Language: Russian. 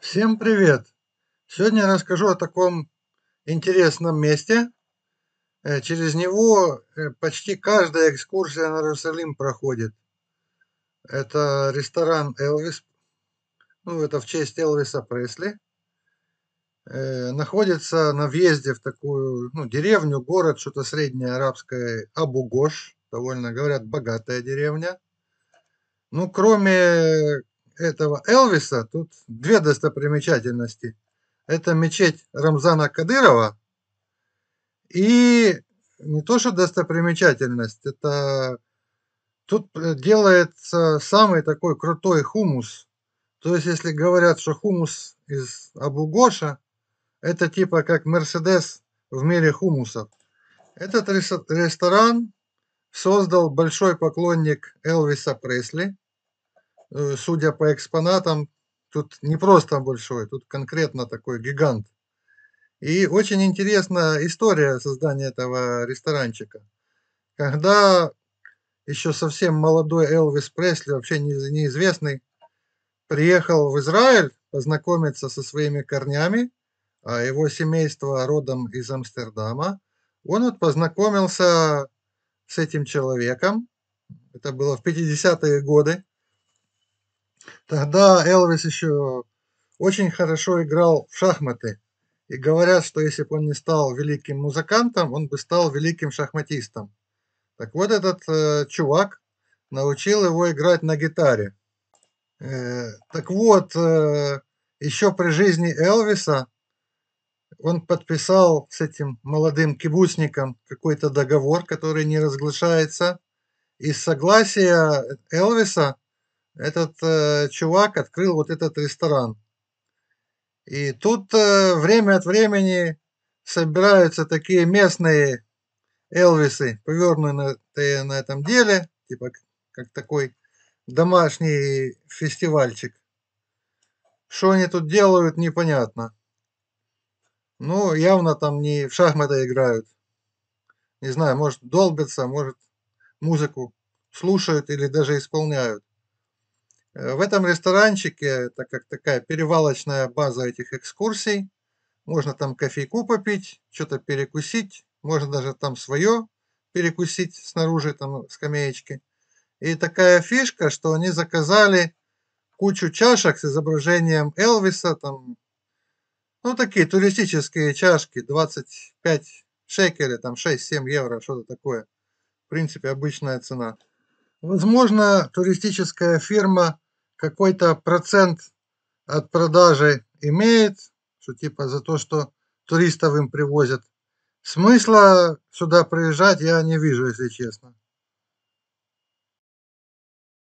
Всем привет! Сегодня я расскажу о таком интересном месте. Э, через него э, почти каждая экскурсия на Иерусалим проходит. Это ресторан Элвис, ну это в честь Элвиса Пресли. Э, находится на въезде в такую ну, деревню, город, что-то среднее арабское, Абу-Гош, довольно, говорят, богатая деревня. Ну, кроме этого Элвиса тут две достопримечательности. Это мечеть Рамзана Кадырова и не то что достопримечательность, это тут делается самый такой крутой хумус. То есть, если говорят, что хумус из Абу Гоша это типа как Мерседес в мире хумусов. Этот ресторан создал большой поклонник Элвиса Пресли – Э, судя по экспонатам, тут не просто большой, тут конкретно такой гигант. И очень интересна история создания этого ресторанчика. Когда еще совсем молодой Элвис Пресли, вообще неизвестный, приехал в Израиль познакомиться со своими корнями, а его семейство родом из Амстердама, он вот познакомился с этим человеком, это было в 50-е годы, Тогда Элвис еще очень хорошо играл в шахматы. И говорят, что если бы он не стал великим музыкантом, он бы стал великим шахматистом. Так вот этот э, чувак научил его играть на гитаре. Э, так вот, э, еще при жизни Элвиса он подписал с этим молодым кибуцником какой-то договор, который не разглашается. Из согласия Элвиса этот э, чувак открыл вот этот ресторан. И тут э, время от времени собираются такие местные Элвисы, повернутые на этом деле, типа как такой домашний фестивальчик. Что они тут делают, непонятно. Ну, явно там не в шахматы играют. Не знаю, может долбятся, может музыку слушают или даже исполняют. Э, в этом ресторанчике, это как такая перевалочная база этих экскурсий, можно там кофейку попить, что-то перекусить, можно даже там свое перекусить снаружи, там ну, скамеечки. И такая фишка, что они заказали кучу чашек с изображением Элвиса, там, ну, такие туристические чашки, 25 шекелей, там, 6-7 евро, что-то такое. В принципе, обычная цена. Возможно, туристическая фирма какой-то процент от продажи имеет, что типа за то, что туристов им привозят. Смысла сюда приезжать я не вижу, если честно.